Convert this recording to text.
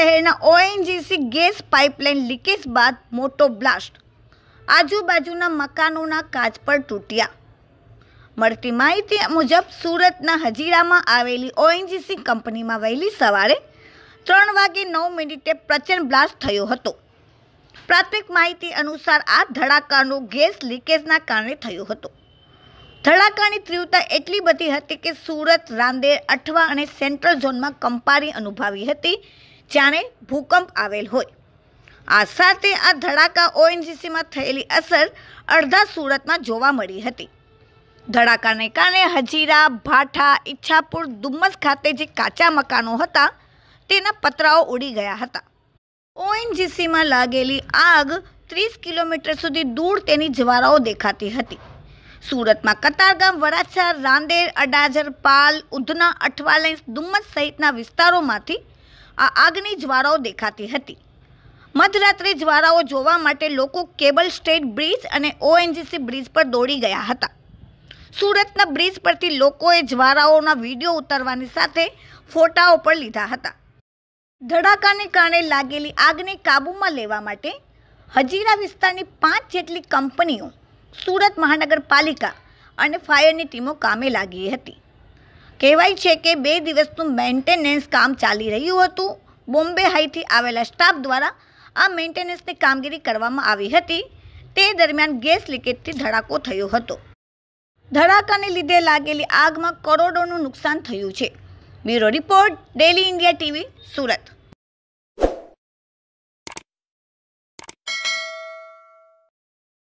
શહેરના ONGC gas pipeline leakage બાદ મોટો બ્લાસ્ટ આજુબાજુના મકાનોના કાચ પર તૂટ્યા મળતી માહિતી મુજબ સુરતના હજીરામાં આવેલી ઓએનજીસી કંપનીમાં વહેલી સવારે ત્રણ વાગે નવ મિનિટે પ્રચંડ બ્લાસ્ટ થયો હતો પ્રાથમિક માહિતી અનુસાર આ ધડાકાનો ગેસ લીકેજના કારણે થયો હતો ધડાકાની તીવ્રતા એટલી બધી હતી કે સુરત રાંદેર અઠવા અને સેન્ટ્રલ ઝોનમાં કંપારી અનુભવી હતી જાણે ભૂકંપ આવેલ હોય આ સાથે આ ધડાકા ઓએનજીસીમાં થયેલી અસર અડધા સુરતમાં જોવા મળી હતી ધડાકાને કારણે હજીરા ભાઠા ઈચ્છાપુર ડુમ્મસ ખાતે જે કાચા મકાનો હતા તેના પતરાઓ ઉડી ગયા હતા ઓએનજીસીમાં લાગેલી આગ ત્રીસ કિલોમીટર સુધી દૂર તેની જવારાઓ દેખાતી હતી સુરતમાં કતારગામ વરાછા રાંદેર અડાજર પાલ ઉધના અઠવાલેન્સ ડુમ્મસ સહિતના વિસ્તારોમાંથી આ આગની જ્વારાઓ દેખાતી હતી મધરાત્રે જ્વારાઓ જોવા માટે લોકો કેબલ સ્ટેટ બ્રિજ અને ઓએનજીસી બ્રિજ પર દોડી ગયા હતા સુરતના બ્રિજ પરથી લોકોએ જ્વારાઓના વિડીયો ઉતારવાની સાથે ફોટાઓ પણ લીધા હતા ધડાકાને કારણે લાગેલી આગને કાબૂમાં લેવા માટે હજીરા વિસ્તારની પાંચ જેટલી કંપનીઓ સુરત મહાનગરપાલિકા અને ફાયરની ટીમો કામે લાગી હતી કહેવાય છે કે બે દિવસનું મેન્ટેનન્સ કામ ચાલી રહ્યું હતું બોમ્બે હાઈથી આવેલા સ્ટાફ દ્વારા આ મેન્ટેનન્સની કામગીરી કરવામાં આવી હતી તે દરમિયાન ગેસ લીકેજથી ધડાકો થયો હતો ધડાકાને લીધે લાગેલી આગમાં કરોડોનું નુકસાન થયું છે bureau report daily India TV Surat